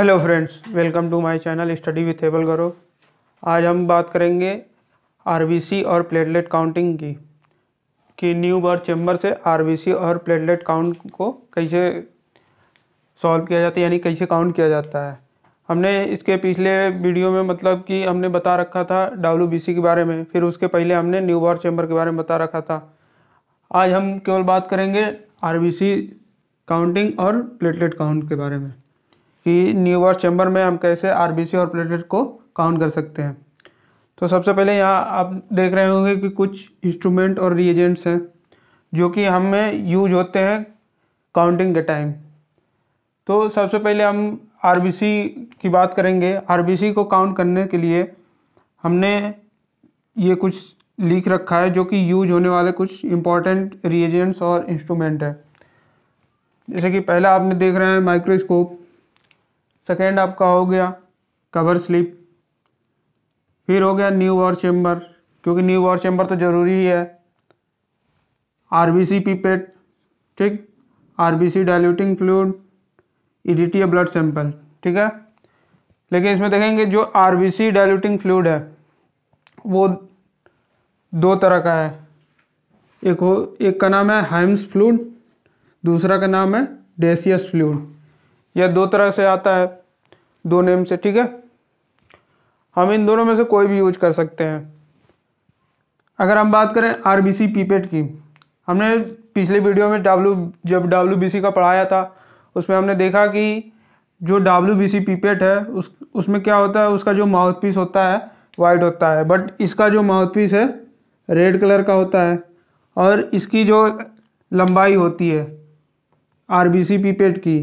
Hello friends welcome to my channel study with able गरो आज हम बात करेंगे आरबीसी और प्लेटलेट काउंटिंग की कि न्यू बर्थ चैम्बर से आरबीसी और प्लेटलेट काउंट को कैसे सॉल्व किया जाता है यानी कैसे काउंट किया जाता है हमने इसके पिछले वीडियो में मतलब कि हमने बता रखा था डब्ल्यू के बारे में फिर उसके पहले हमने न्यू बर्थ चैम्बर के बारे में बता रखा था आज हम केवल बात करेंगे आर काउंटिंग और प्लेटलेट काउंट के बारे में कि न्यूबॉर्न चैम्बर में हम कैसे आरबीसी और प्लेटलेट को काउंट कर सकते हैं तो सबसे पहले यहाँ आप देख रहे होंगे कि कुछ इंस्ट्रूमेंट और रिएजेंट्स हैं जो कि हमें यूज होते हैं काउंटिंग के टाइम तो सबसे पहले हम आरबीसी की बात करेंगे आरबीसी को काउंट करने के लिए हमने ये कुछ लिख रखा है जो कि यूज होने वाले कुछ इम्पॉर्टेंट रिएजेंट्स और इंस्ट्रूमेंट है जैसे कि पहला आपने देख रहे हैं माइक्रोस्कोप सेकेंड आपका हो गया कवर स्लिप फिर हो गया न्यू वॉर चैम्बर क्योंकि न्यू वॉर चैम्बर तो ज़रूरी ही है आर बी सी पीपेट ठीक R B C diluting fluid ई ब्लड सैंपल ठीक है लेकिन इसमें देखेंगे जो R B C diluting fluid है वो दो तरह का है एक हो एक का नाम है हाइम्स फ्लूड दूसरा का नाम है डेसियस फ्लूड यह दो तरह से आता है दो नेम से ठीक है हम इन दोनों में से कोई भी यूज कर सकते हैं अगर हम बात करें आर बी सी पीपेट की हमने पिछले वीडियो में डब्ल्यू जब डब्ल्यू बी सी का पढ़ाया था उसमें हमने देखा कि जो डब्ल्यू बी सी पीपेट है उस उसमें क्या होता है उसका जो माउथ पीस होता है वाइट होता है बट इसका जो माउथ पीस है रेड कलर का होता है और इसकी जो लंबाई होती है आर बी सी पीपेट की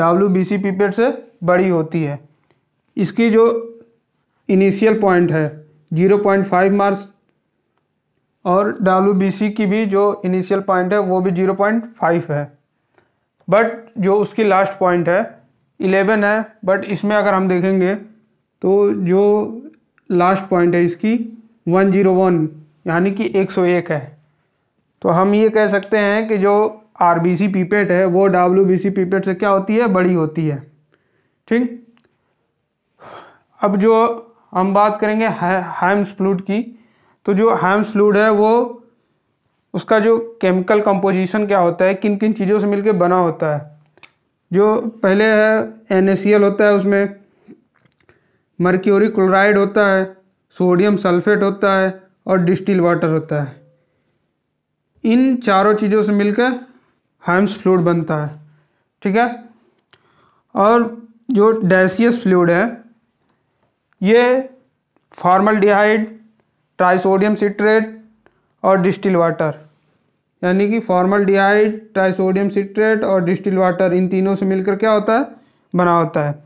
डब्ल्यू बी सी पीपेट से बड़ी होती है इसकी जो इनिशियल पॉइंट है जीरो पॉइंट फाइव मार्स और डब्ल्यू बी सी की भी जो इनिशियल पॉइंट है वो भी जीरो पॉइंट फाइव है बट जो उसकी लास्ट पॉइंट है इलेवन है बट इसमें अगर हम देखेंगे तो जो लास्ट पॉइंट है इसकी वन जीरो वन यानी कि एक सौ एक है तो हम ये कह सकते हैं कि जो आर बी सी पीपेट है वो डब्ल्यू बी सी पीपेट से क्या होती है बड़ी होती है ठीक अब जो हम बात करेंगे हैम्स फ्लूड की तो जो हैम्स फ्लूड है वो उसका जो केमिकल कंपोजिशन क्या होता है किन किन चीज़ों से मिलकर बना होता है जो पहले है एन होता है उसमें मर्क्योरी क्लोराइड होता है सोडियम सल्फेट होता है और डिस्टिल वाटर होता है इन चारों चीज़ों से मिलकर हैम्स फ्लूड बनता है ठीक है और जो डैसियस फ्लूड है ये फॉर्मल डिहाइड ट्राइसोडियम सिट्रेट और डिस्टिल वाटर यानी कि फॉर्मल डिहाइड ट्राइसोडियम सिट्रेट और डिस्टिल वाटर इन तीनों से मिलकर क्या होता है बना होता है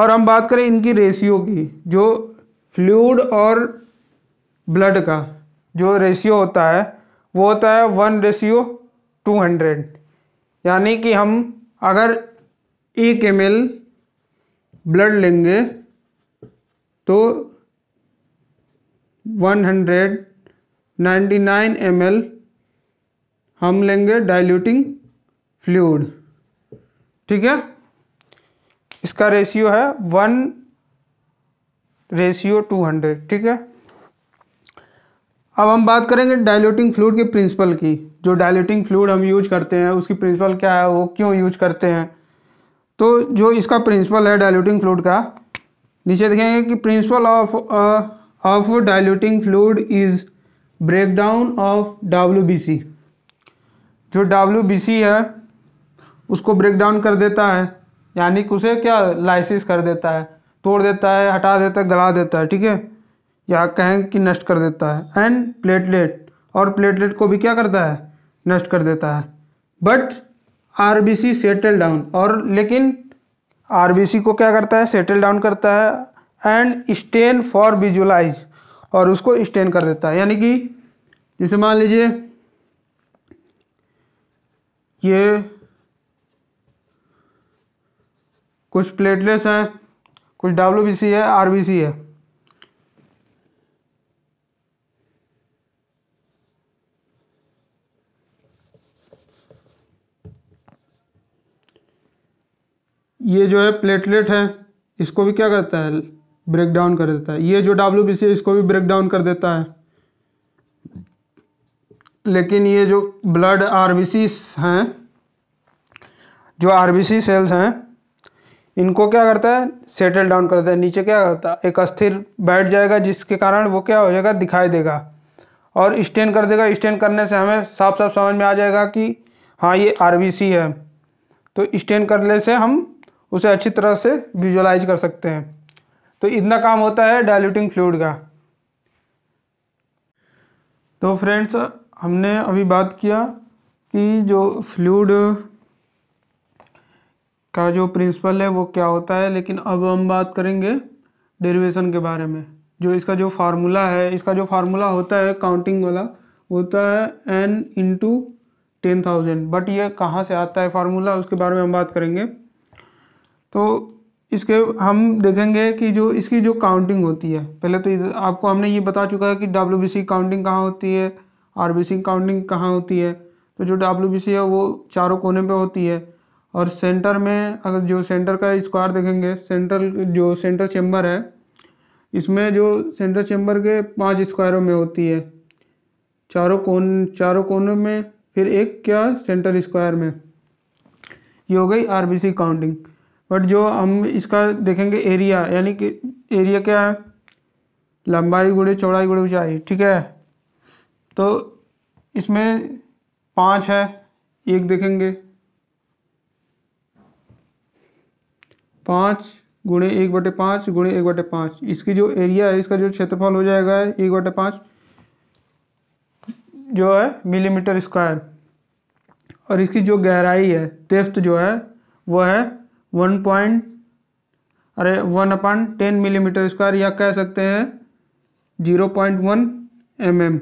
और हम बात करें इनकी रेशियो की जो फ्लूड और ब्लड का जो रेशियो होता है वो होता है वन रेशियो टू हंड्रेड यानी कि हम अगर एक एम ब्लड लेंगे तो वन हंड्रेड नाइन्टी नाइन एम हम लेंगे डाइल्यूटिंग फ्लूड ठीक है इसका रेशियो है वन रेशियो टू हंड्रेड ठीक है अब हम बात करेंगे डाइल्यूटिंग फ्लूड के प्रिंसिपल की जो डायलेटिंग फ्लूड हम यूज करते हैं उसकी प्रिंसिपल क्या है वो क्यों यूज करते हैं तो जो इसका प्रिंसिपल है डायलूटिंग फ्लूड का नीचे देखेंगे कि principle of of diluting fluid is breakdown of W जो डब्ल्यू है उसको ब्रेकडाउन कर देता है यानी कि उसे क्या लाइसिस कर देता है तोड़ देता है हटा देता है गला देता है ठीक है या कहें कि नष्ट कर देता है एंड प्लेटलेट और प्लेटलेट को भी क्या करता है नष्ट कर देता है but R B C settle down और लेकिन आर बी सी को क्या करता है सेटल डाउन करता है एंड स्टेन फॉर विजुअलाइज और उसको स्टेन कर देता है यानी कि जैसे मान लीजिए ये कुछ प्लेटलेस हैं कुछ डब्ल्यू बी सी है आर बी सी है ये जो है प्लेटलेट है इसको भी क्या करता है ब्रेक डाउन कर देता है ये जो डब्ल्यू है इसको भी ब्रेक डाउन कर देता है लेकिन ये जो ब्लड आर हैं जो आर सेल्स हैं इनको क्या करता है सेटल डाउन कर देता है नीचे क्या करता है एक अस्थिर बैठ जाएगा जिसके कारण वो क्या हो जाएगा दिखाई देगा और स्टेन कर देगा स्टेन करने से हमें साफ साफ समझ में आ जाएगा कि हाँ ये आर है तो स्टेन करने से हम उसे अच्छी तरह से विजुअलाइज कर सकते हैं तो इतना काम होता है डायल्यूटिंग फ्लूड का तो फ्रेंड्स हमने अभी बात किया कि जो फ्लूड का जो प्रिंसिपल है वो क्या होता है लेकिन अब हम बात करेंगे डेरिवेशन के बारे में जो इसका जो फार्मूला है इसका जो फार्मूला होता है काउंटिंग वाला होता है N into ten thousand but ये कहाँ से आता है फार्मूला उसके बारे में हम बात करेंगे तो इसके हम देखेंगे कि जो इसकी जो काउंटिंग होती है पहले तो आपको हमने ये बता चुका है कि डब्ल्यू काउंटिंग कहाँ होती है आर काउंटिंग कहाँ होती है तो जो डब्ल्यू है वो चारों कोने पे होती है और सेंटर में अगर जो सेंटर का स्क्वायर देखेंगे सेंट्रल जो सेंटर चैम्बर है इसमें जो सेंटर चैम्बर के पांच स्क्वायरों में होती है चारों कोन चारों कोनों में फिर एक क्या सेंटर स्क्वायर में ये हो गई सी काउंटिंग बट जो हम इसका देखेंगे एरिया यानी कि एरिया क्या है लंबाई गुड़े चौड़ाई गुड़े ऊंचाई ठीक है तो इसमें पाँच है एक देखेंगे पाँच गुणे एक बटे पाँच गुणे एक बटे पाँच इसकी जो एरिया है इसका जो क्षेत्रफल हो जाएगा एक बटे पाँच जो है मिलीमीटर स्क्वायर और इसकी जो गहराई है डेप्थ जो है वो है वन पॉइंट अरे one upon ten millimetre square या कह सकते हैं zero point one M M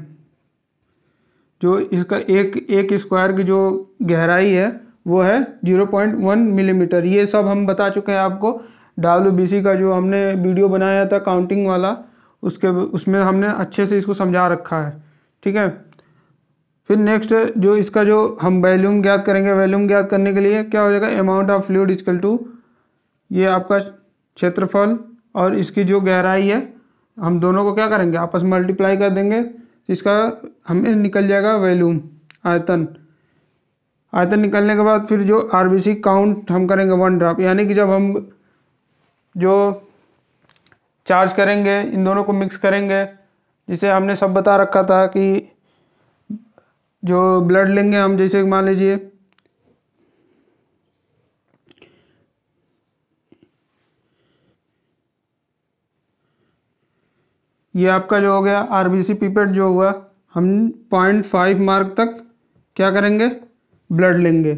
जो इसका एक एक स्क्वायर की जो गहराई है वो है जीरो पॉइंट वन मिलीमीटर ये सब हम बता चुके हैं आपको डब्ल्यू का जो हमने वीडियो बनाया था काउंटिंग वाला उसके उसमें हमने अच्छे से इसको समझा रखा है ठीक है फिर नेक्स्ट जो इसका जो हम वैल्यूम ज्ञात करेंगे वैल्यूम ज्ञात करने के लिए क्या हो जाएगा amount of fluid equal to ये आपका क्षेत्रफल और इसकी जो गहराई है हम दोनों को क्या करेंगे आपस मल्टीप्लाई कर देंगे इसका हमें निकल जाएगा वैल्यूम आयतन आयतन निकलने के बाद फिर जो आर काउंट हम करेंगे वन ड्रॉप यानी कि जब हम जो चार्ज करेंगे इन दोनों को मिक्स करेंगे जिसे हमने सब बता रखा था कि जो ब्लड लेंगे हम जैसे मान लीजिए ये आपका जो हो गया आर बी सी पीपेट जो हुआ हम पॉइंट फाइव मार्क तक क्या करेंगे ब्लड लेंगे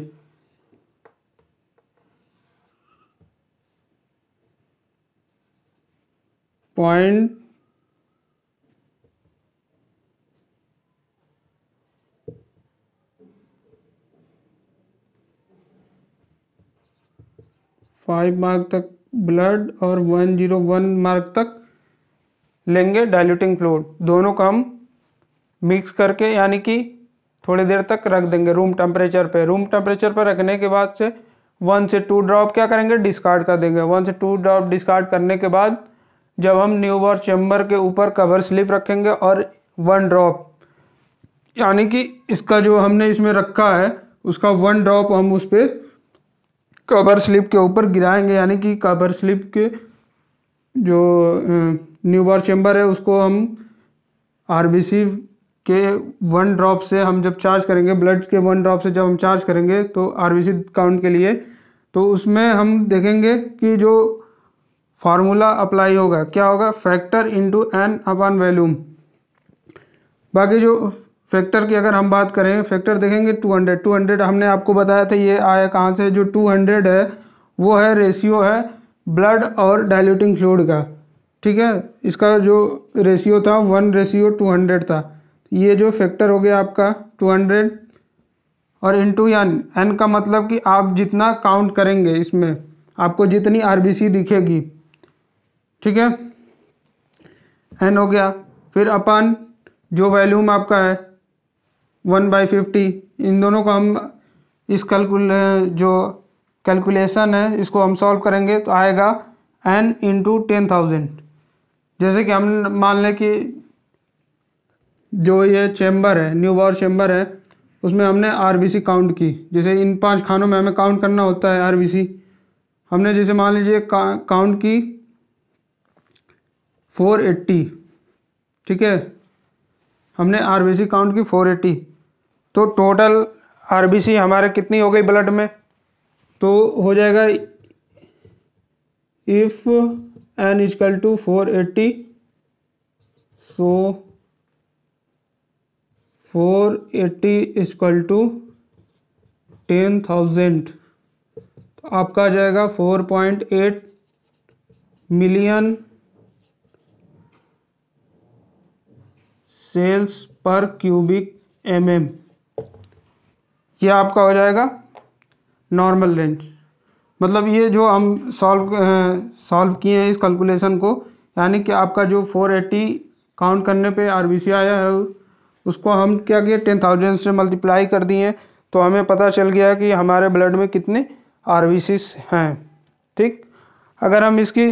पॉइंट फाइव मार्क तक ब्लड और वन जीरो वन मार्क तक लेंगे डाइल्यूटिंग फ्लोड दोनों को हम मिक्स करके यानी कि थोड़ी देर तक रख देंगे रूम टेम्परेचर पे रूम टेम्परेचर पर रखने के बाद से वन से टू ड्रॉप क्या करेंगे डिस्कार्ड कर देंगे वन से टू ड्रॉप डिस्कार्ड करने के बाद जब हम न्यू बॉर्न चैम्बर के ऊपर कवर स्लिप रखेंगे और वन ड्रॉप यानी कि इसका जो हमने इसमें रखा है उसका वन ड्रॉप हम उस पर कवर स्लिप के ऊपर गिराएंगे यानी कि कवर स्लिप के जो न्यू बार चेम्बर है उसको हम आरबीसी के वन ड्रॉप से हम जब चार्ज करेंगे ब्लड के वन ड्रॉप से जब हम चार्ज करेंगे तो आरबीसी काउंट के लिए तो उसमें हम देखेंगे कि जो फार्मूला अप्लाई होगा क्या होगा factor into N upon volume बाकी जो फैक्टर की अगर हम बात करें फैक्टर देखेंगे 200 200 हमने आपको बताया था ये आया कहाँ से जो 200 है वो है रेशियो है ब्लड और डाइल्यूटिंग फ्लूड का ठीक है इसका जो रेशियो था वन रेशियो टू हंड्रेड था ये जो फैक्टर हो गया आपका टू हंड्रेड और टू एन एन का मतलब कि आप जितना काउंट करेंगे इसमें आपको जितनी आर दिखेगी ठीक है एन हो गया फिर अपन जो वैल्यूम आपका है वन बाई फिफ्टी इन दोनों को हम इस कैलकुल जो कैलकुलेशन है इसको हम सॉल्व करेंगे तो आएगा एन इंटू टेन थाउजेंड जैसे कि हम मान लें कि जो ये चैम्बर है न्यू बॉर चैम्बर है उसमें हमने आरबीसी काउंट की जैसे इन पांच खानों में हमें काउंट करना होता है आरबीसी हमने जैसे मान लीजिए काउंट की फोर एट्टी ठीक है हमने आरबीसी काउंट की फोर एट्टी तो टोटल आरबीसी हमारे कितनी हो गई ब्लड में तो हो जाएगा if N equal to four eighty so four eighty equal to ten thousand तो आपका आ जाएगा four point eight million cells per cubic mm mm. ये आपका हो जाएगा नॉर्मल रेंज मतलब ये जो हम सॉल्व सॉल्व किए हैं इस कैलकुलेशन को यानी कि आपका जो 480 काउंट करने पे आरबीसी आया है उसको हम क्या किए टेन थाउजेंड से मल्टीप्लाई कर दिए तो हमें पता चल गया कि हमारे ब्लड में कितने आर हैं ठीक अगर हम इसकी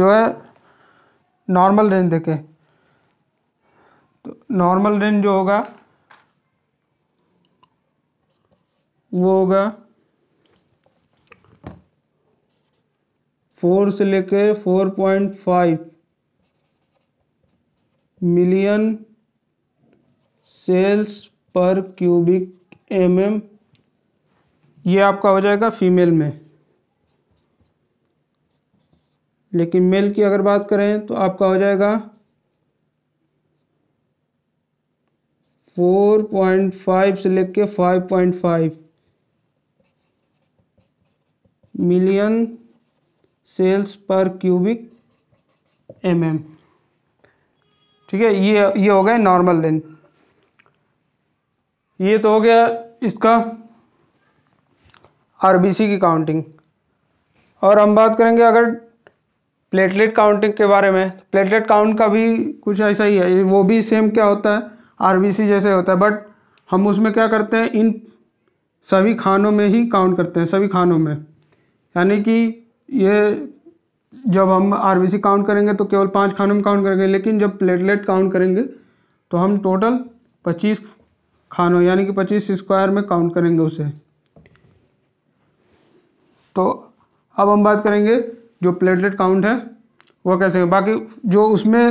जो है नॉर्मल रेंज देखें तो नॉर्मल रेंज जो होगा वो होगा फोर से लेके four point five million cells per cubic mm ये आपका हो जाएगा फीमेल में लेकिन मेल की अगर बात करें तो आपका हो जाएगा 4.5 से लेके 5.5 million cells per cubic M mm. ठीक है ये ये हो गया नॉर्मल लेन ये तो हो गया इसका आरबीसी की काउंटिंग और हम बात करेंगे अगर प्लेटलेट काउंटिंग के बारे में प्लेटलेट काउंट का भी कुछ ऐसा ही है वो भी सेम क्या होता है आरबीसी जैसे होता है बट हम उसमें क्या करते हैं इन सभी खानों में ही काउंट करते हैं सभी खानों में यानी कि ये जब हम आर काउंट करेंगे तो केवल पाँच खानों में काउंट करेंगे लेकिन जब प्लेटलेट काउंट करेंगे तो हम टोटल पच्चीस खानों यानी कि पच्चीस स्क्वायर में काउंट करेंगे उसे तो अब हम बात करेंगे जो प्लेटलेट काउंट है वो कैसे बाकी जो उसमें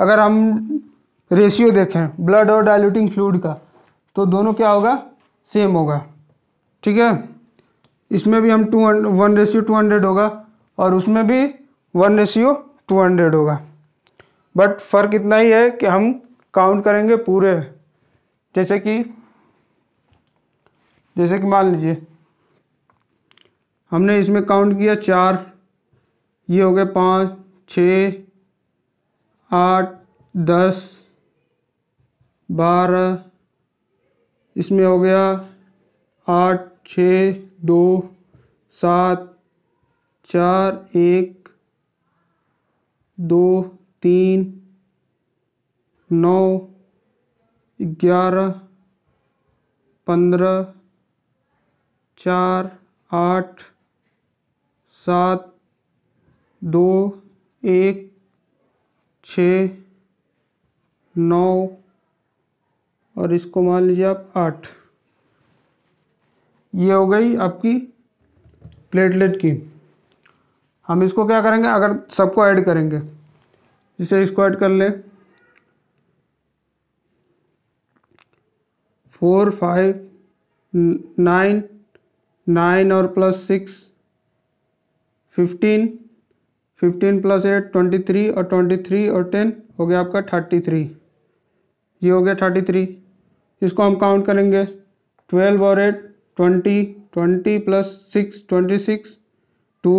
अगर हम रेशियो देखें ब्लड और डाइल्यूटिंग फ्लूड का तो दोनों क्या होगा सेम होगा ठीक है इसमें भी हम two one ratio two hundred होगा और उसमें भी वन रेशियो टू हंड्रेड होगा बट फ़र्क इतना ही है कि हम काउंट करेंगे पूरे जैसे कि जैसे कि मान लीजिए हमने इसमें काउंट किया चार ये हो गए पाँच छ आठ दस बारह इसमें हो गया आठ छः दो सात चार एक दो तीन नौ ग्यारह पंद्रह चार आठ सात दो एक छः नौ और इसको मान लीजिए आप आठ ये हो गई आपकी प्लेटलेट की हम इसको क्या करेंगे अगर सबको ऐड करेंगे जिसे इसको ऐड कर ले फोर फाइव नाइन नाइन और plus six fifteen fifteen plus eight twenty three और ट्वेंटी थ्री और टेन हो गया आपका थर्टी थ्री ये हो गया थर्टी थ्री इसको हम काउंट करेंगे ट्वेल्व और eight twenty twenty plus six twenty six two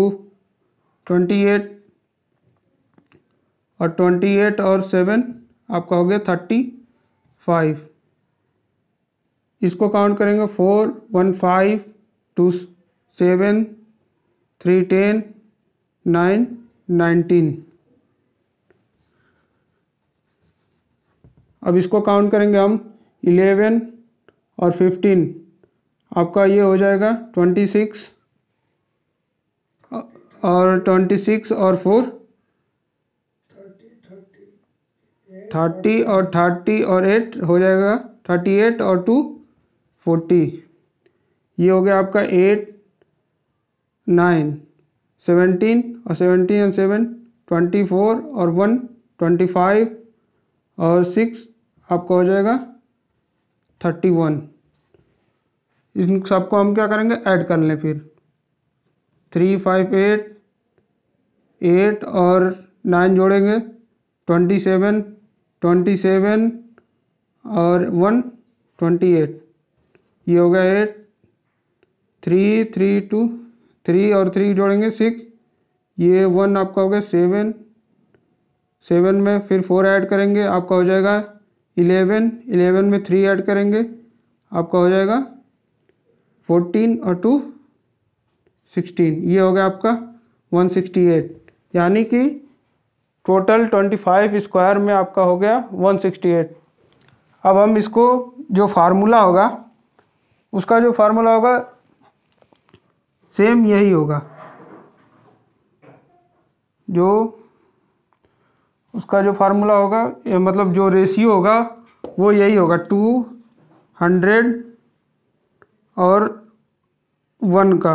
twenty eight और ट्वेंटी एट और सेवन आपका हो गया थर्टी फाइव इसको काउंट करेंगे four one five two seven three ten nine nineteen अब इसको काउंट करेंगे हम इलेवन और फिफ्टीन आपका ये हो जाएगा ट्वेंटी सिक्स और ट्वेंटी सिक्स और फोर थर्टी और थर्टी और एट हो जाएगा थर्टी एट और टू फोर्टी ये हो गया आपका एट नाइन सेवेंटीन और सेवेंटीन और सेवन ट्वेंटी फोर और वन ट्वेंटी फाइव और सिक्स आपका हो जाएगा थर्टी वन इन सबको हम क्या करेंगे ऐड कर लें फिर थ्री फाइव एट एट और नाइन जोड़ेंगे ट्वेंटी सेवन ट्वेंटी सेवन और वन ट्वेंटी एट ये हो गया eight three three two three और थ्री जोड़ेंगे सिक्स ये वन आपका हो गया सेवन सेवन में फिर फोर ऐड करेंगे आपका हो जाएगा इलेवन इलेवन में थ्री ऐड करेंगे आपका हो जाएगा फोर्टीन और टू सिक्सटीन ये हो गया आपका एट यानी कि टोटल ट्वेंटी फाइव स्क्वायर में आपका हो गया वन सिक्सटी एट अब हम इसको जो फार्मूला होगा उसका जो फार्मूला होगा सेम यही होगा जो उसका जो फार्मूला होगा मतलब जो रेशियो होगा वो यही होगा टू हंड्रेड और वन का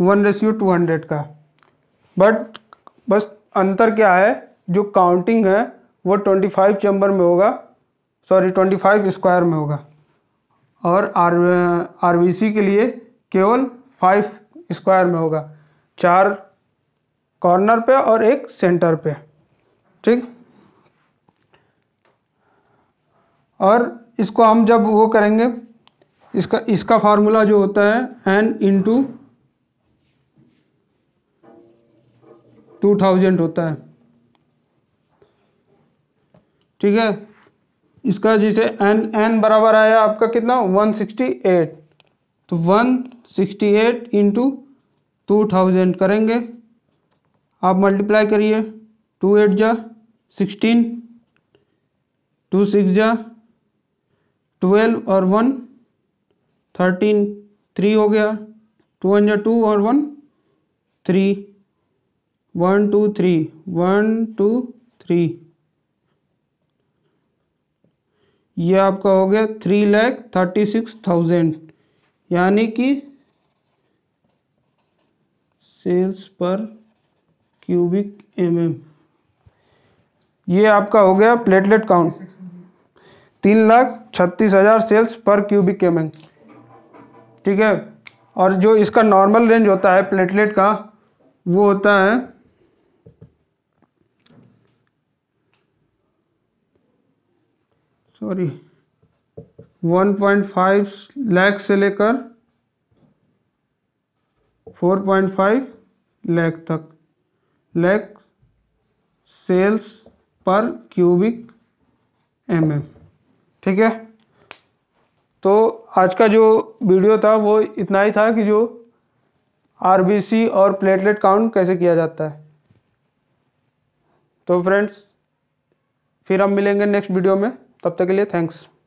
वन रेशियो टू हंड्रेड का बट बस अंतर क्या है जो काउंटिंग है वो ट्वेंटी फाइव चैम्बर में होगा सॉरी ट्वेंटी फाइव स्क्वायर में होगा और आर आर के लिए केवल फाइव स्क्वायर में होगा चार कॉर्नर पे और एक सेंटर पे ठीक और इसको हम जब वो करेंगे इसका इसका फार्मूला जो होता है एन इंटू टू थाउजेंड होता है ठीक है इसका जिसे एन एन बराबर आया आपका कितना वन सिक्सटी एट तो one sixty eight into two thousand करेंगे आप मल्टीप्लाई करिए टू एट जा सिक्सटीन टू सिक्स जा ट्वेल्व और वन थर्टीन थ्री हो गया टू वन या टू और one three one two three one two three ये आपका हो गया three lakh thirty six thousand यानी कि सेल्स पर क्यूबिक एमएम ये आपका हो गया प्लेटलेट काउंट तीन लाख छत्तीस हज़ार सेल्स पर क्यूबिक एमएम ठीक है और जो इसका नॉर्मल रेंज होता है प्लेटलेट का वो होता है सॉरी 1.5 लाख से लेकर 4.5 लाख तक lakh cells per cubic mm ठीक है तो आज का जो वीडियो था वो इतना ही था कि जो आर और प्लेटलेट काउंट कैसे किया जाता है तो फ्रेंड्स फिर हम मिलेंगे नेक्स्ट वीडियो में तब तक के लिए थैंक्स